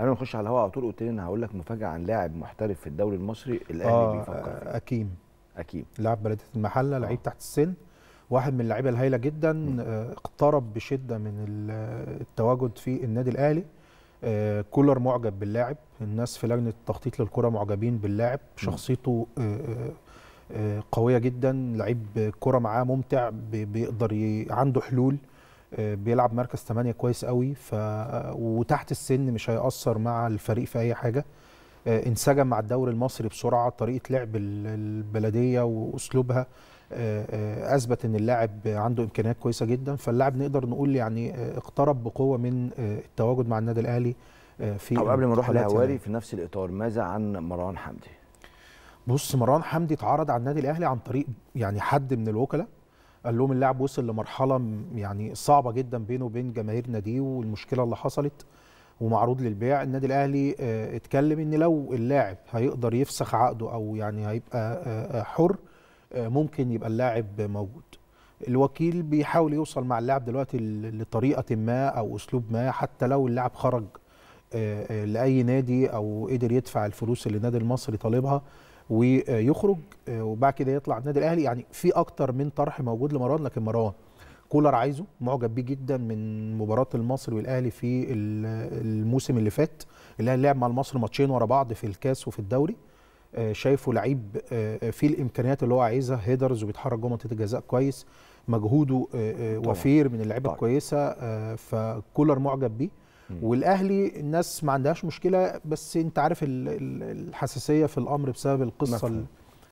قبل ما نخش على الهواء على طول قلت لي انا هقول لك مفاجاه عن لاعب محترف في الدوري المصري الاهلي آه بيفكر فيه اكيم اكيم لاعب بلديه المحله لعيب آه. تحت السن واحد من اللعيبه الهايله جدا آه اقترب بشده من التواجد في النادي الاهلي آه كولر معجب باللاعب الناس في لجنه التخطيط للكره معجبين باللاعب شخصيته آه،, آه،, آه قويه جدا لعيب كره معاه ممتع بيقدر ي... عنده حلول بيلعب مركز 8 كويس قوي ف وتحت السن مش هيأثر مع الفريق في اي حاجه آه، انسجم مع الدوري المصري بسرعه طريقه لعب البلديه واسلوبها آه، آه، اثبت ان اللاعب عنده امكانيات كويسه جدا فاللاعب نقدر نقول يعني اقترب بقوه من التواجد مع النادي الاهلي في طب قبل ما نروح لهواري يعني. في نفس الاطار ماذا عن مروان حمدي؟ بص مروان حمدي اتعرض على النادي الاهلي عن طريق يعني حد من الوكلاء قال لهم اللاعب وصل لمرحله يعني صعبه جدا بينه وبين جماهيرنا دي والمشكله اللي حصلت ومعروض للبيع النادي الاهلي آه، اتكلم ان لو اللاعب هيقدر يفسخ عقده او يعني هيبقى آه، آه، حر ممكن يبقى اللاعب موجود الوكيل بيحاول يوصل مع اللاعب دلوقتي لطريقه ما او اسلوب ما حتى لو اللاعب خرج لاي نادي او قدر يدفع الفلوس اللي النادي المصري طالبها ويخرج آه، وبعد كده يطلع النادي الاهلي يعني في اكتر من طرح موجود لمروان لكن مروان كولر عايزه معجب بيه جدا من مباراه المصري والاهلي في الموسم اللي فات الاهلي لعب مع المصري ماتشين ورا بعض في الكاس وفي الدوري آه، شايفه لعيب آه، فيه الامكانيات اللي هو عايزها هيدرز وبيتحرك جوه منطقه الجزاء كويس مجهوده وفير من اللعيبه طيب. الكويسه فكولر معجب بيه والاهلي الناس ما عندهاش مشكله بس انت عارف الحساسيه في الامر بسبب القصه